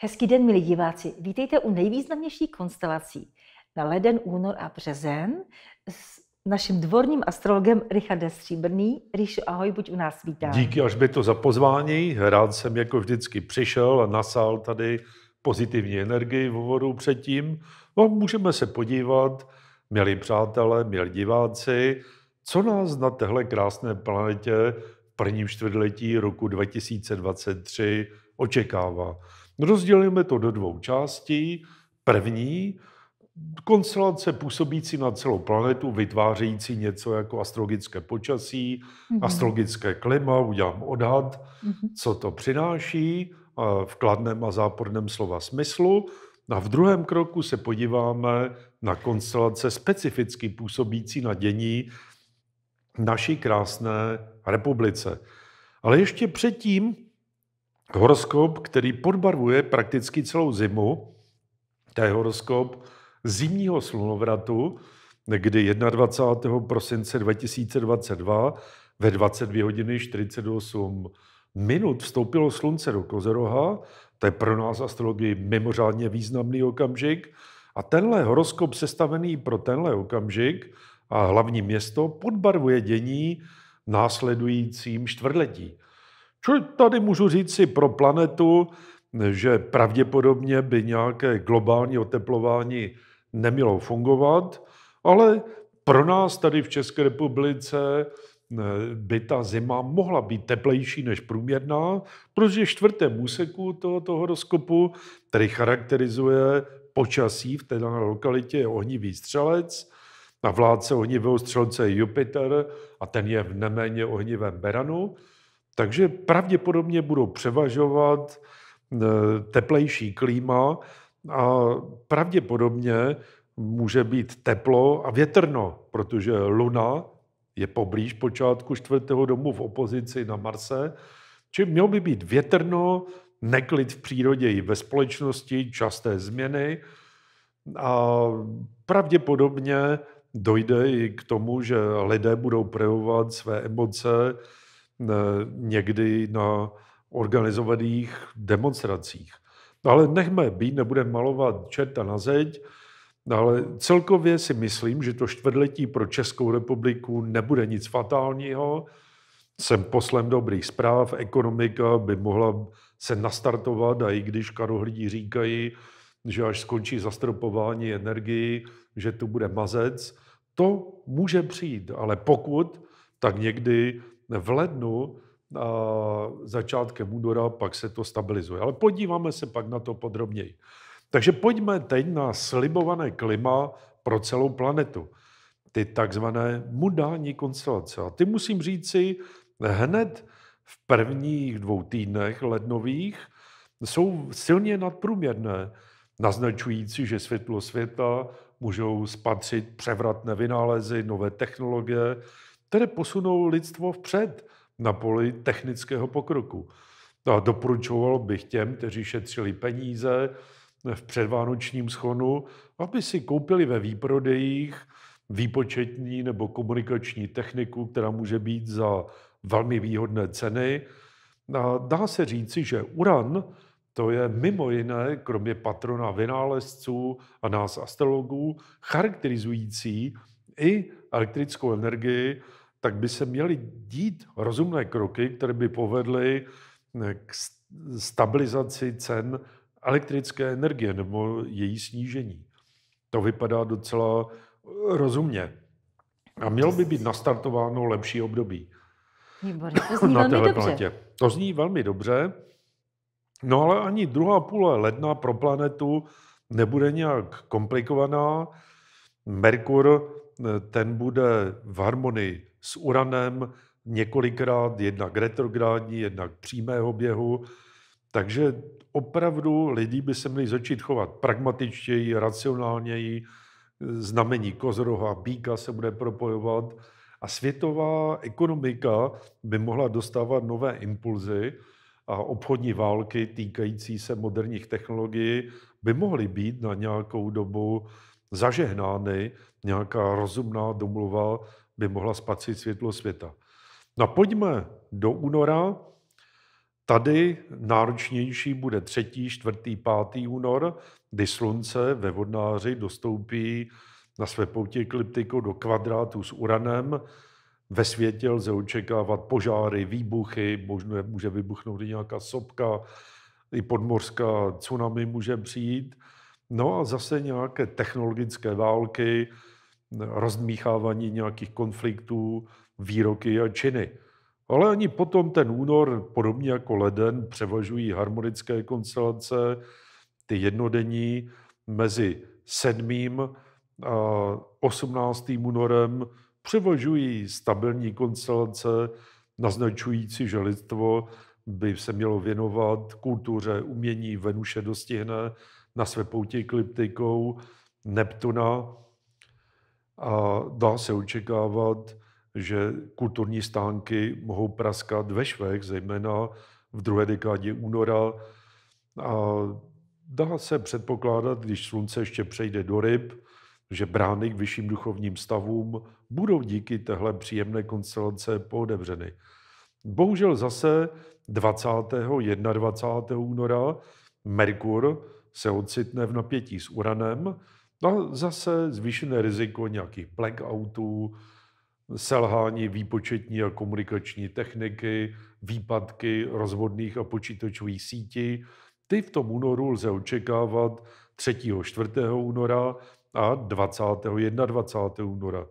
Hezký den, milí diváci. Vítejte u nejvýznamnější konstelací na leden, únor a březen s naším dvorním astrologem Richardem Stříbrný. Ríšo, ahoj, buď u nás vítá. Díky až by to za pozvání. Rád jsem jako vždycky přišel a nasál tady pozitivní energii v hovoru předtím. No, můžeme se podívat, milí přátelé, milí diváci, co nás na téhle krásné planetě v prvním čtvrtletí roku 2023 očekává. Rozdělíme to do dvou částí. První, konstelace působící na celou planetu, vytvářející něco jako astrologické počasí, mm-hmm. astrologické klima, udělám odhad, mm-hmm. co to přináší v kladném a záporném slova smyslu. A v druhém kroku se podíváme na konstelace specificky působící na dění naší krásné republice. Ale ještě předtím horoskop, který podbarvuje prakticky celou zimu. To je horoskop zimního slunovratu, kdy 21. prosince 2022 ve 22 hodiny 48 minut vstoupilo slunce do Kozeroha. To je pro nás astrologii mimořádně významný okamžik. A tenhle horoskop sestavený pro tenhle okamžik a hlavní město podbarvuje dění následujícím čtvrtletí. Čili tady můžu říct si pro planetu, že pravděpodobně by nějaké globální oteplování nemělo fungovat, ale pro nás tady v České republice eh, by ta zima mohla být teplejší než průměrná, protože čtvrtém úseku tohoto horoskopu, který charakterizuje počasí v té dané lokalitě, je ohnivý střelec, na vládce ohnivého střelce je Jupiter a ten je v neméně ohnivém beranu. Takže pravděpodobně budou převažovat eh, teplejší klíma a pravděpodobně může být teplo a větrno, protože Luna je poblíž počátku čtvrtého domu v opozici na Marse, či mělo by být větrno, neklid v přírodě i ve společnosti, časté změny a pravděpodobně dojde i k tomu, že lidé budou projevovat své emoce někdy na organizovaných demonstracích. Ale nechme být, nebudeme malovat čerta na zeď, ale celkově si myslím, že to čtvrtletí pro Českou republiku nebude nic fatálního. Jsem poslem dobrých zpráv, ekonomika by mohla se nastartovat a i když karohlidí říkají, že až skončí zastropování energii, že tu bude mazec, to může přijít, ale pokud, tak někdy v lednu začátkem února, pak se to stabilizuje. Ale podíváme se pak na to podrobněji. Takže pojďme teď na slibované klima pro celou planetu. Ty takzvané mudání konstelace. A ty musím říci, hned v prvních dvou týdnech lednových jsou silně nadprůměrné, naznačující, že světlo světa můžou spatřit převratné vynálezy, nové technologie, které posunou lidstvo vpřed na poli technického pokroku. No a doporučoval bych těm, kteří šetřili peníze v předvánočním schonu, aby si koupili ve výprodejích výpočetní nebo komunikační techniku, která může být za velmi výhodné ceny. A dá se říci, že uran to je mimo jiné, kromě patrona vynálezců a nás astrologů, charakterizující i elektrickou energii, tak by se měly dít rozumné kroky, které by povedly eh, k stabilizaci cen elektrické energie nebo její snížení. To vypadá docela eh, rozumně. A mělo by být nastartováno lepší období. Výborně, to zní na velmi dobře. To zní velmi dobře. No ale ani druhá půle ledna pro planetu nebude nějak komplikovaná. Merkur Eh, ten bude v harmonii s Uranem několikrát, jednak retrográdní, jednak přímého běhu. Takže opravdu lidi by se měli začít chovat pragmatičtěji, racionálněji. Znamení kozroha, bíka se bude propojovat a světová ekonomika by mohla dostávat nové impulzy a obchodní války týkající se moderních technologií by mohly být na nějakou dobu zažehnány nějaká rozumná domluva by mohla spatřit světlo světa. No pojďme do února. Tady náročnější bude třetí, čtvrtý, pátý únor, kdy slunce ve vodnáři dostoupí na své poutě ekliptiku do kvadrátu s Uranem. Ve světě lze očekávat požáry, výbuchy, možná může vybuchnout i nějaká sopka, i podmorská tsunami může přijít. No a zase nějaké technologické války, rozdmíchávání nějakých konfliktů, výroky a činy. Ale ani potom ten únor, podobně jako leden, převažují harmonické konstelace, ty jednodenní mezi 7. a 18. únorem převažují stabilní konstelace, naznačující, že lidstvo by se mělo věnovat kultuře, umění, Venuše dostihne na své pouti ekliptikou, Neptuna, a dá se očekávat, že kulturní stánky mohou praskat ve švech, zejména v druhé dekádě února. A dá se předpokládat, když slunce ještě přejde do ryb, že brány k vyšším duchovním stavům budou díky téhle příjemné konstelace podevřeny. Bohužel zase 20. 21. února Merkur se ocitne v napětí s Uranem, No zase zvýšené riziko nějakých blackoutů, selhání výpočetní a komunikační techniky, výpadky rozvodných a počítačových sítí. Ty v tom únoru lze očekávat 3. 4. února a 20. 21. února.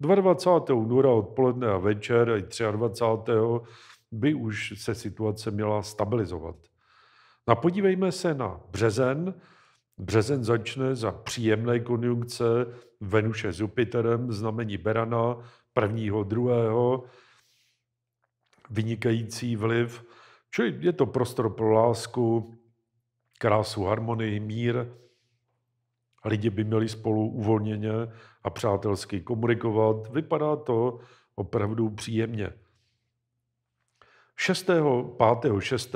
22. února odpoledne a večer i 23. by už se situace měla stabilizovat. Napodívejme no se na březen, Březen začne za příjemné konjunkce Venuše s Jupiterem, znamení Berana, prvního, druhého, vynikající vliv. Čili je to prostor pro lásku, krásu, harmonii, mír. Lidi by měli spolu uvolněně a přátelsky komunikovat. Vypadá to opravdu příjemně. 6. 5. 6.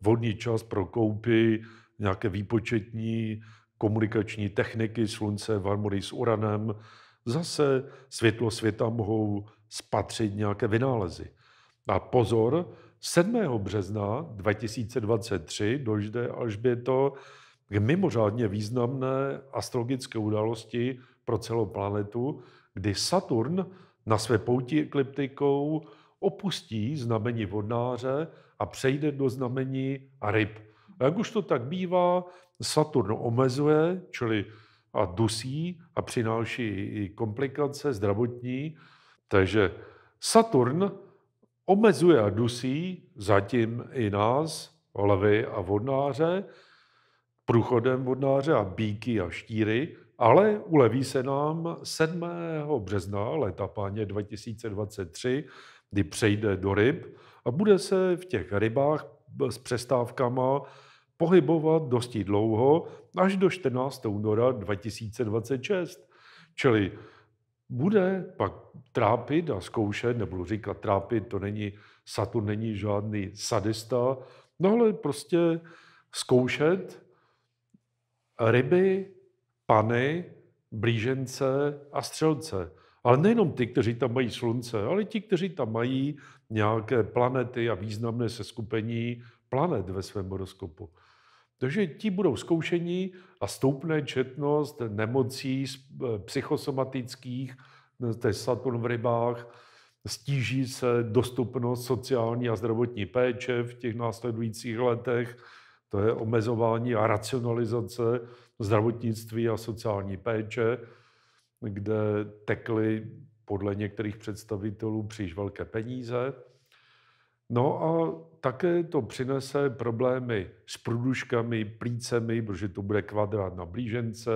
vodní čas pro koupy, nějaké výpočetní komunikační techniky slunce v harmonii s uranem. Zase světlo světa mohou spatřit nějaké vynálezy. A pozor, 7. března 2023 dojde až to k mimořádně významné astrologické události pro celou planetu, kdy Saturn na své pouti ekliptikou opustí znamení vodnáře a přejde do znamení ryb. A jak už to tak bývá, Saturn omezuje, čili a dusí a přináší i komplikace zdravotní. Takže Saturn omezuje a dusí zatím i nás, levy a vodnáře, průchodem vodnáře a bíky a štíry, ale uleví se nám 7. března leta páně 2023, kdy přejde do ryb a bude se v těch rybách s přestávkama pohybovat dosti dlouho, až do 14. února 2026. Čili bude pak trápit a zkoušet, nebudu říkat trápit, to není, Saturn není žádný sadista, no ale prostě zkoušet ryby, pany, blížence a střelce. Ale nejenom ty, kteří tam mají slunce, ale ti, kteří tam mají nějaké planety a významné seskupení planet ve svém horoskopu. Takže ti budou zkoušení a stoupne četnost nemocí e, psychosomatických, to je Saturn v rybách, stíží se dostupnost sociální a zdravotní péče v těch následujících letech, to je omezování a racionalizace zdravotnictví a sociální péče, kde tekly podle některých představitelů příliš velké peníze. No a také to přinese problémy s průduškami, plícemi, protože to bude kvadrát na blížence,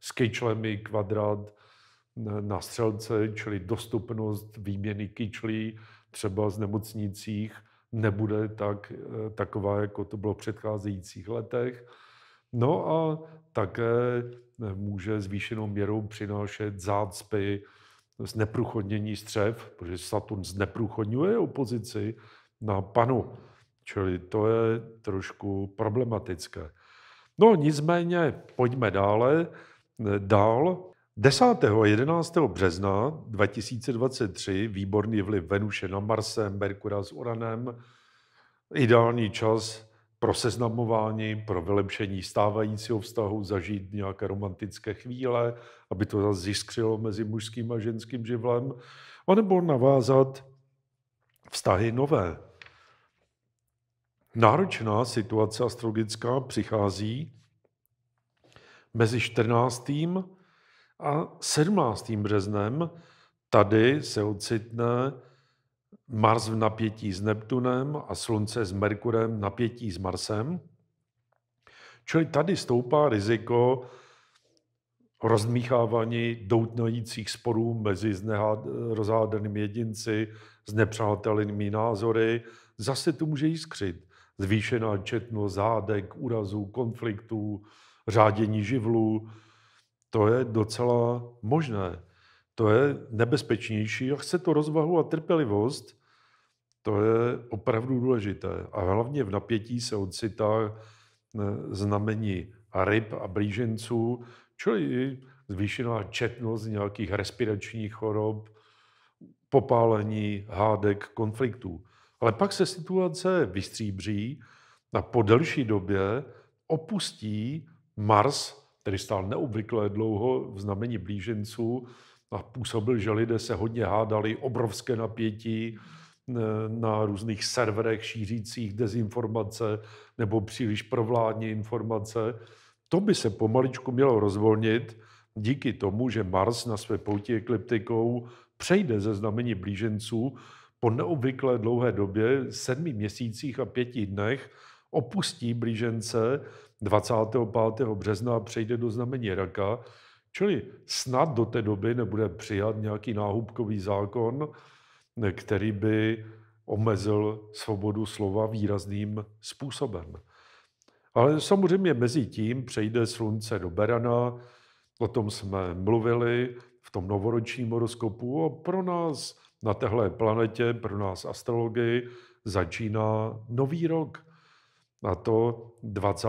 s kyčlemi kvadrát na střelce, čili dostupnost výměny kyčlí třeba z nemocnicích nebude tak, eh, taková, jako to bylo v předcházejících letech. No a také eh, může zvýšenou měrou přinášet zácpy, zneprůchodnění střev, protože Saturn zneprůchodňuje opozici, na panu. Čili to je trošku problematické. No nicméně pojďme dále. Eh, dál 10. a 11. března 2023 výborný vliv Venuše na Marse, Merkura s Uranem, ideální čas pro seznamování, pro vylepšení stávajícího vztahu, zažít nějaké romantické chvíle, aby to zase ziskřilo mezi mužským a ženským živlem, anebo navázat vztahy nové, Náročná situace astrologická přichází mezi 14. a 17. březnem. Tady se ocitne Mars v napětí s Neptunem a Slunce s Merkurem v napětí s Marsem. Čili tady stoupá riziko rozmíchávání doutnajících sporů mezi rozhádanými jedinci, s nepřátelnými názory. Zase to může jiskřit zvýšená četnost zádek, úrazů, konfliktů, řádění živlů. To je docela možné. To je nebezpečnější a chce to rozvahu a trpělivost. To je opravdu důležité. A hlavně v napětí se ocitá e, znamení ryb a blíženců, čili zvýšená četnost nějakých respiračních chorob, popálení, hádek, konfliktů. Ale pak se situace vystříbří a po delší době opustí Mars, který stál neobvykle dlouho v znamení blíženců a působil, že lidé se hodně hádali, obrovské napětí eh, na různých serverech šířících dezinformace nebo příliš provládní informace. To by se pomaličku mělo rozvolnit díky tomu, že Mars na své pouti ekliptikou přejde ze znamení blíženců po neobvykle dlouhé době, sedmi měsících a pěti dnech, opustí blížence 25. března a přejde do znamení raka, čili snad do té doby nebude přijat nějaký náhubkový zákon, který by omezil svobodu slova výrazným způsobem. Ale samozřejmě mezi tím přejde slunce do Berana, o tom jsme mluvili v tom novoročním horoskopu a pro nás na téhle planetě pro nás astrologii začíná nový rok. A to 20.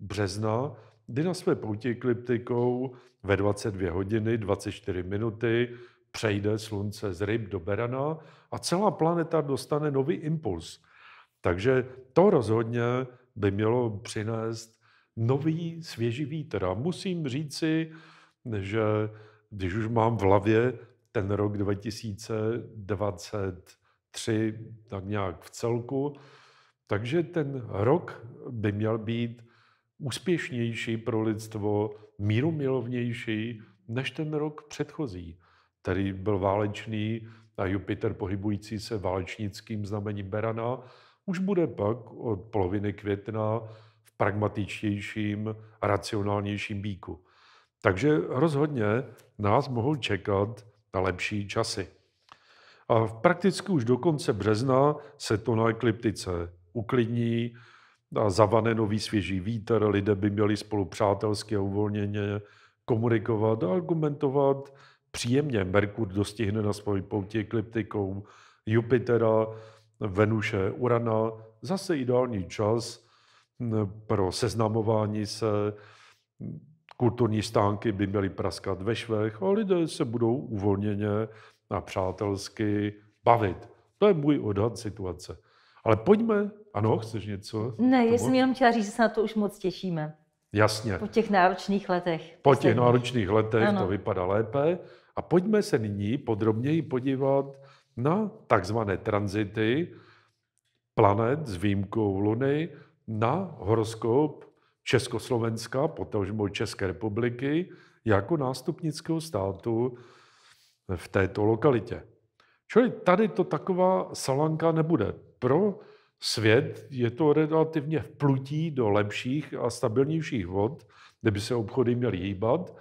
března, kdy na své pouti ekliptikou ve 22 hodiny 24 minuty přejde slunce z ryb do berana a celá planeta dostane nový impuls. Takže to rozhodně by mělo přinést nový svěží vítr. A musím říci, že když už mám v hlavě ten rok 2023 tak nějak v celku. Takže ten rok by měl být úspěšnější pro lidstvo, mírumilovnější než ten rok předchozí, který byl válečný a Jupiter pohybující se válečnickým znamením Berana, už bude pak od poloviny května v pragmatičtějším, racionálnějším bíku. Takže rozhodně nás mohou čekat na lepší časy. A prakticky už do konce března se to na ekliptice uklidní, a zavane nový svěží vítr, lidé by měli spolu přátelsky a uvolněně komunikovat a argumentovat příjemně. Merkur dostihne na svoji pouti ekliptikou Jupitera, Venuše, Urana. Zase ideální čas pro seznamování se, Kulturní stánky by měly praskat ve švech a lidé se budou uvolněně a přátelsky bavit. To je můj odhad situace. Ale pojďme, ano, chceš něco? Ne, já jsem jenom chtěla říct, že se na to už moc těšíme. Jasně. Po těch náročných letech. Po těch náročných letech ano. to vypadá lépe. A pojďme se nyní podrobněji podívat na takzvané tranzity planet s výjimkou Luny na horoskop Československa, potažmo České republiky, jako nástupnického státu v této lokalitě. Čili tady to taková salanka nebude. Pro svět je to relativně vplutí do lepších a stabilnějších vod, kde by se obchody měly hýbat.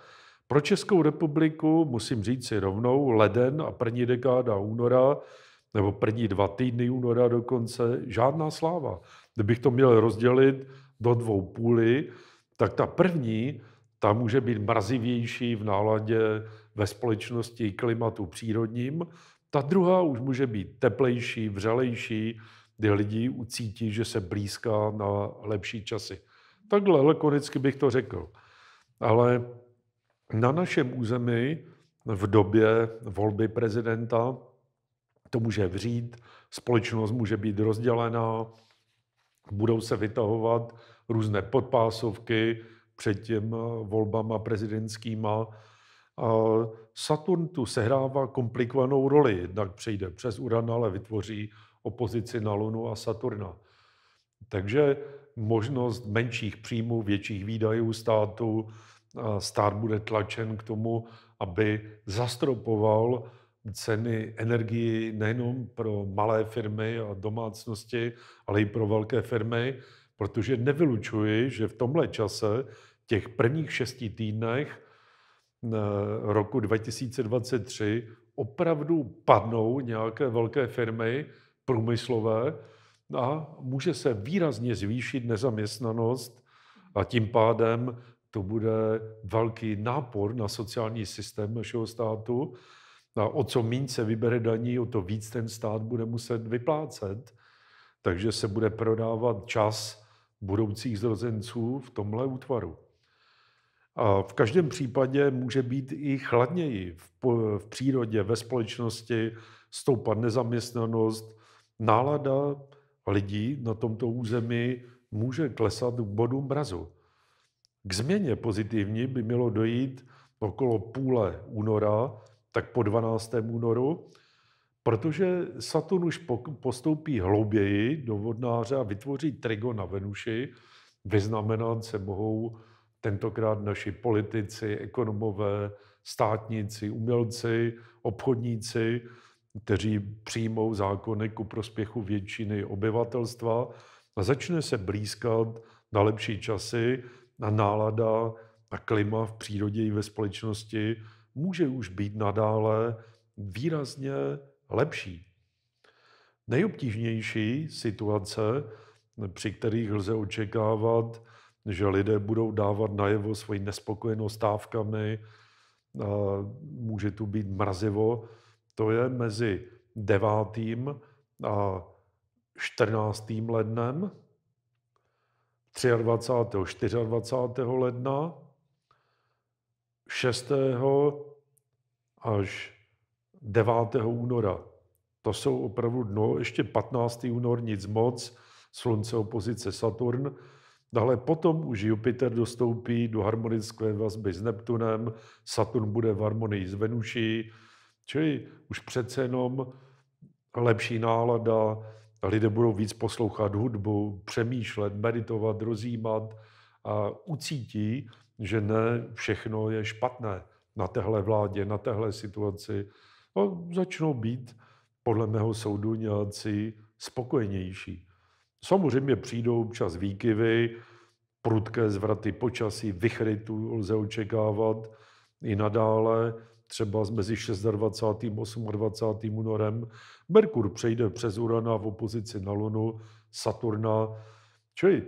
Pro Českou republiku, musím říct si rovnou, leden a první dekáda února, nebo první dva týdny února dokonce, žádná sláva. Kdybych to měl rozdělit do dvou půly, tak ta první, ta může být mrazivější v náladě ve společnosti klimatu přírodním, ta druhá už může být teplejší, vřelejší, kdy lidi ucítí, že se blízká na lepší časy. Takhle lakonicky bych to řekl. Ale na našem území v době volby prezidenta to může vřít, společnost může být rozdělená, budou se vytahovat různé podpásovky před těm volbama prezidentskýma. Saturn tu sehrává komplikovanou roli, jednak přejde přes Uran, ale vytvoří opozici na Lunu a Saturna. Takže možnost menších příjmů, větších výdajů státu, stát bude tlačen k tomu, aby zastropoval ceny energii nejenom pro malé firmy a domácnosti, ale i pro velké firmy, protože nevylučuji, že v tomhle čase, těch prvních šesti týdnech eh, roku 2023, opravdu padnou nějaké velké firmy průmyslové a může se výrazně zvýšit nezaměstnanost a tím pádem to bude velký nápor na sociální systém našeho státu a o co míň se vybere daní, o to víc ten stát bude muset vyplácet. Takže se bude prodávat čas budoucích zrozenců v tomhle útvaru. A v každém případě může být i chladněji v, v přírodě, ve společnosti, stoupat nezaměstnanost, nálada lidí na tomto území může klesat k bodu mrazu. K změně pozitivní by mělo dojít okolo půle února, tak po 12. únoru, protože Saturn už postoupí hlouběji do vodnáře a vytvoří trigo na Venuši. Vyznamenat se mohou tentokrát naši politici, ekonomové, státníci, umělci, obchodníci, kteří přijmou zákony ku prospěchu většiny obyvatelstva a začne se blízkat na lepší časy, na nálada, na klima v přírodě i ve společnosti může už být nadále výrazně lepší. Nejobtížnější situace, při kterých lze očekávat, že lidé budou dávat najevo svoji nespokojenost stávkami, může tu být mrazivo, to je mezi 9. a 14. lednem, 23. 24. ledna, 6 až 9. února. To jsou opravdu dno, ještě 15. únor nic moc, slunce opozice Saturn, Dále no potom už Jupiter dostoupí do harmonické vazby s Neptunem, Saturn bude v harmonii s Venuší, čili už přece jenom lepší nálada, lidé budou víc poslouchat hudbu, přemýšlet, meditovat, rozjímat a ucítí, že ne všechno je špatné na téhle vládě, na téhle situaci, no, začnou být podle mého soudu nějací spokojenější. Samozřejmě přijdou občas výkyvy, prudké zvraty počasí, tu lze očekávat i nadále, třeba mezi 26. a 28. únorem. Merkur přejde přes Urana v opozici na Lunu, Saturna. Čili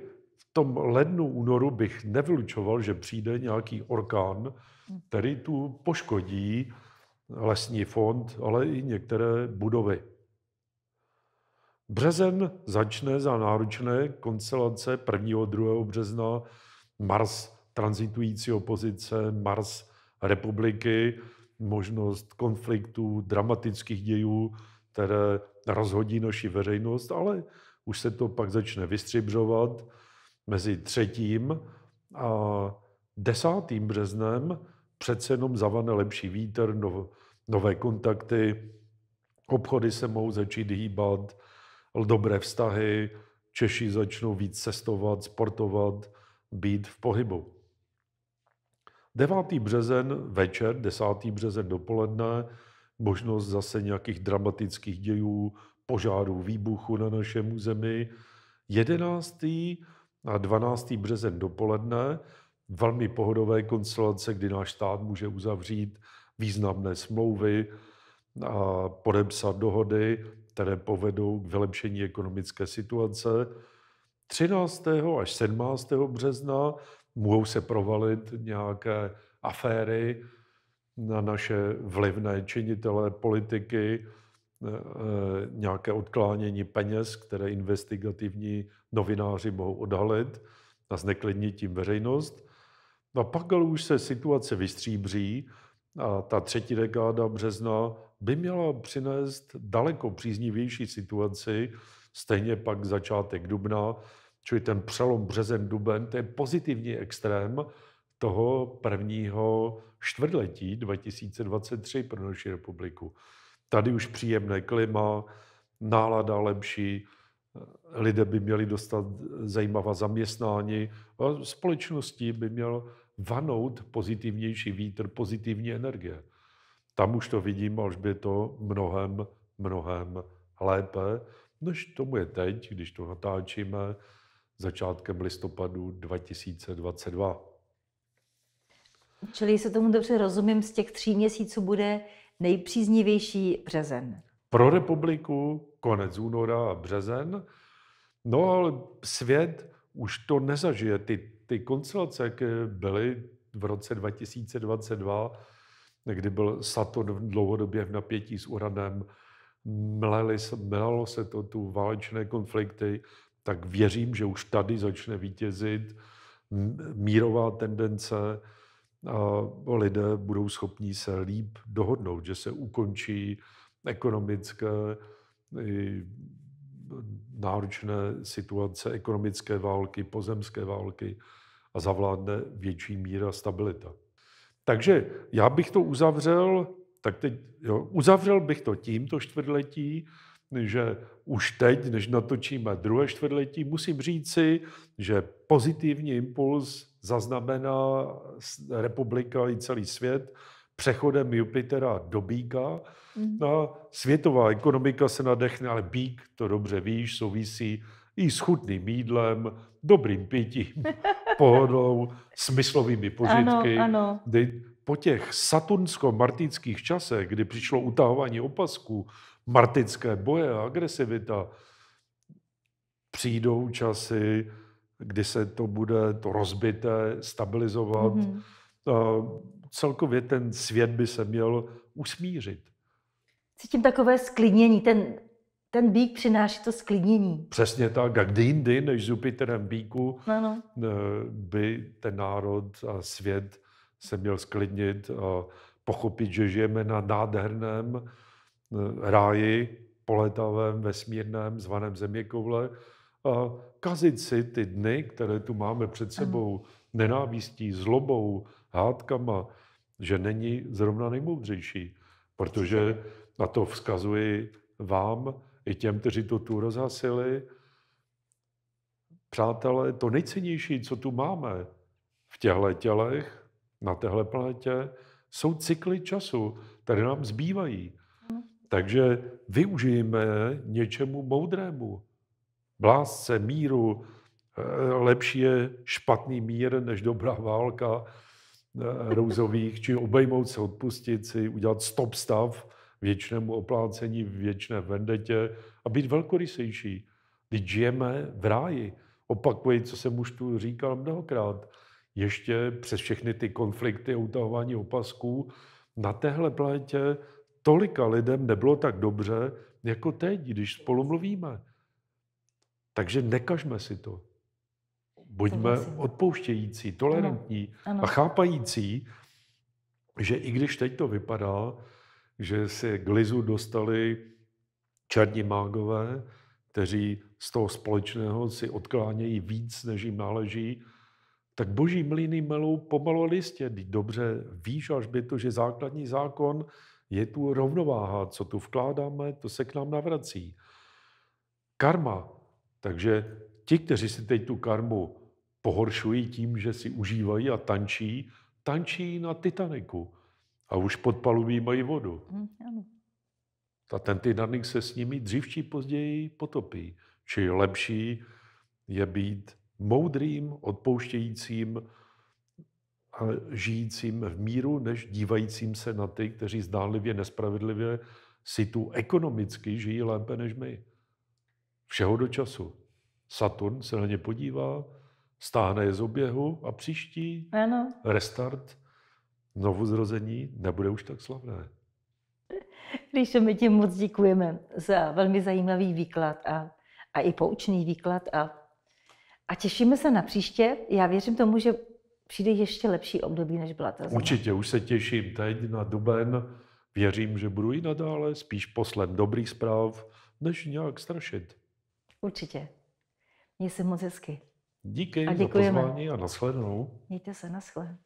tom lednu, únoru bych nevylučoval, že přijde nějaký orkán, hm. který tu poškodí lesní fond, ale i některé budovy. Březen začne za náročné koncelace 1. 2. března Mars transitující opozice, Mars republiky, možnost konfliktů, dramatických dějů, které rozhodí naši veřejnost, ale už se to pak začne vystřibřovat mezi 3. a 10. březnem přece jenom zavane lepší vítr, nov, nové kontakty, obchody se mohou začít hýbat, dobré vztahy, Češi začnou víc cestovat, sportovat, být v pohybu. 9. březen večer, 10. březen dopoledne, možnost zase nějakých dramatických dějů, požárů, výbuchu na našem území. 11 na 12. březen dopoledne velmi pohodové konstelace, kdy náš stát může uzavřít významné smlouvy a podepsat dohody, které povedou k vylepšení ekonomické situace. 13. až 17. března mohou se provalit nějaké aféry na naše vlivné činitele politiky, Eh, nějaké odklánění peněz, které investigativní novináři mohou odhalit a zneklidnit tím veřejnost. No a pak ale už se situace vystříbří a ta třetí dekáda března by měla přinést daleko příznivější situaci, stejně pak začátek dubna, čili ten přelom březen duben, to je pozitivní extrém toho prvního čtvrtletí 2023 pro naši republiku. Tady už příjemné klima, nálada lepší, lidé by měli dostat zajímavá zaměstnání a společnosti by měl vanout pozitivnější vítr, pozitivní energie. Tam už to vidím, až by to mnohem, mnohem lépe, než tomu je teď, když to natáčíme začátkem listopadu 2022. Čili, se tomu dobře rozumím, z těch tří měsíců bude nejpříznivější březen? Pro republiku konec února a březen. No ale svět už to nezažije. Ty, ty konstelace, jaké byly v roce 2022, kdy byl Saturn dlouhodobě v napětí s Uranem, mleli, mlelo se to tu válečné konflikty, tak věřím, že už tady začne vítězit mírová tendence, a lidé budou schopni se líp dohodnout, že se ukončí ekonomické náročné situace, ekonomické války, pozemské války a zavládne větší míra stabilita. Takže já bych to uzavřel, tak teď, jo, uzavřel bych to tímto čtvrtletí, že už teď, než natočíme druhé čtvrtletí, musím říci, že pozitivní impuls zaznamená republika i celý svět přechodem Jupitera do Bíka. Mm. A světová ekonomika se nadechne, ale Bík, to dobře víš, souvisí i s chutným jídlem, dobrým pitím, pohodou, smyslovými požitky. Ano, ano. Kdy po těch saturnsko-martických časech, kdy přišlo utahování opasků, martické boje a agresivita. Přijdou časy, kdy se to bude to rozbité stabilizovat. Mm-hmm. celkově ten svět by se měl usmířit. Cítím takové sklidnění, ten, ten bík přináší to sklidnění. Přesně tak, a kdy jindy než s Jupiterem bíku ano. No. Eh, by ten národ a svět se měl sklidnit a pochopit, že žijeme na nádherném Eh, ráji poletavém, vesmírném, zvaném zeměkoule a kazit si ty dny, které tu máme před sebou, nenávistí, zlobou, hádkama, že není zrovna nejmoudřejší. Protože na to vzkazuji vám i těm, kteří to tu rozhasili. Přátelé, to nejcennější, co tu máme v těchto tělech, na téhle planetě, jsou cykly času, které nám zbývají. Takže využijeme něčemu moudrému. Blásce, míru, eh, lepší je špatný mír než dobrá válka eh, růzových, či obejmout se, odpustit si, udělat stop stav věčnému oplácení, věčné vendetě a být velkorysejší. Když žijeme v ráji, opakuji, co jsem už tu říkal mnohokrát, ještě přes všechny ty konflikty a utahování opasků, na téhle planetě tolika lidem nebylo tak dobře, jako teď, když spolu mluvíme. Takže nekažme si to. Buďme odpouštějící, tolerantní ano. Ano. a chápající, že i když teď to vypadá, že si glizu dostali černí mágové, kteří z toho společného si odklánějí víc, než jim náleží, tak boží mlíny melou pomalu listě. Dobře víš, až by to, že základní zákon je tu rovnováha, co tu vkládáme, to se k nám navrací. Karma. Takže ti, kteří si teď tu karmu pohoršují tím, že si užívají a tančí, tančí na Titaniku. A už pod palubí mají vodu. Mm, A ten Titanic se s nimi dřív či později potopí. Čili lepší je být moudrým, odpouštějícím, a žijícím v míru, než dívajícím se na ty, kteří zdánlivě nespravedlivě si tu ekonomicky žijí lépe než my. Všeho do času. Saturn se na ně podívá, stáhne je z oběhu a příští ano. restart, zrození nebude už tak slavné. Ríšo, my ti moc děkujeme za velmi zajímavý výklad a, a i poučný výklad a, a těšíme se na příště. Já věřím tomu, že přijde ještě lepší období, než byla ta zima. Určitě, už se těším teď na duben. Věřím, že budu i nadále spíš poslem dobrých zpráv, než nějak strašit. Určitě. Měj se moc hezky. Díky a za pozvání a nashledanou. Mějte se, naschle.